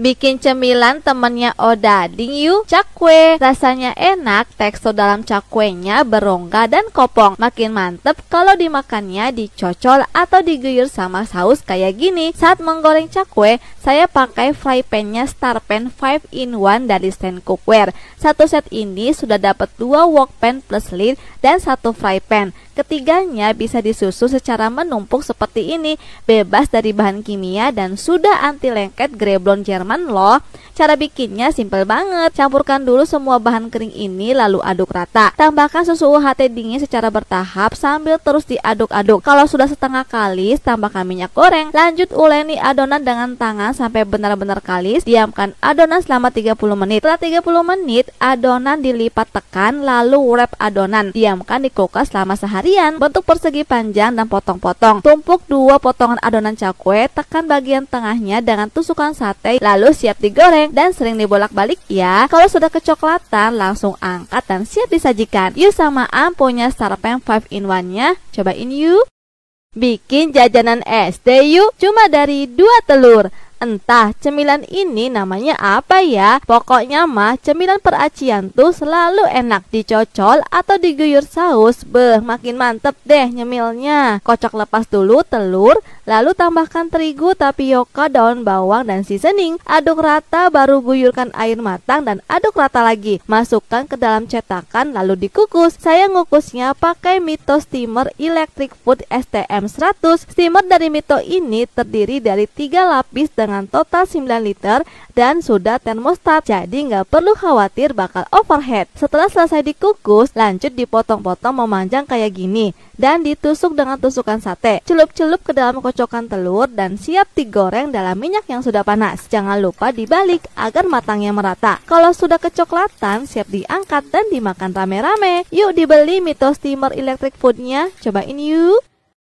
Bikin cemilan temennya Odading yuk Cakwe Rasanya enak, tekstur dalam cakwenya berongga dan kopong Makin mantep kalau dimakannya dicocol atau diguyur sama saus kayak gini Saat menggoreng cakwe, saya pakai fry pannya Starpan 5 in 1 dari Stand Cookware Satu set ini sudah dapat dua wok pan plus lid dan satu fry pan Ketiganya bisa disusun secara menumpuk seperti ini, bebas dari bahan kimia dan sudah anti lengket Greblon Jerman loh. Cara bikinnya simple banget. Campurkan dulu semua bahan kering ini lalu aduk rata. Tambahkan susu UHT dingin secara bertahap sambil terus diaduk-aduk. Kalau sudah setengah kalis, tambahkan minyak goreng. Lanjut uleni adonan dengan tangan sampai benar-benar kalis. Diamkan adonan selama 30 menit. Setelah 30 menit, adonan dilipat tekan lalu wrap adonan. Diamkan di kulkas selama sehari harian bentuk persegi panjang dan potong-potong. Tumpuk dua potongan adonan cakwe, tekan bagian tengahnya dengan tusukan sate, lalu siap digoreng dan sering dibolak-balik ya. Kalau sudah kecoklatan, langsung angkat dan siap disajikan. Yuk sama Am punya Starpen 5 in 1-nya, cobain yuk. Bikin jajanan SD yuk, cuma dari dua telur. Entah cemilan ini namanya apa ya Pokoknya mah cemilan peracian tuh selalu enak dicocol atau diguyur saus Beh makin mantep deh nyemilnya Kocok lepas dulu telur Lalu tambahkan terigu, tapioka, daun bawang, dan seasoning Aduk rata baru guyurkan air matang dan aduk rata lagi Masukkan ke dalam cetakan lalu dikukus Saya ngukusnya pakai Mito Steamer Electric Food STM 100 Steamer dari Mito ini terdiri dari tiga lapis dan dengan total 9 liter dan sudah termostat jadi nggak perlu khawatir bakal overhead. Setelah selesai dikukus, lanjut dipotong-potong memanjang kayak gini dan ditusuk dengan tusukan sate. Celup-celup ke dalam kocokan telur dan siap digoreng dalam minyak yang sudah panas. Jangan lupa dibalik agar matangnya merata. Kalau sudah kecoklatan, siap diangkat dan dimakan rame-rame. Yuk dibeli mitos steamer electric foodnya, cobain yuk!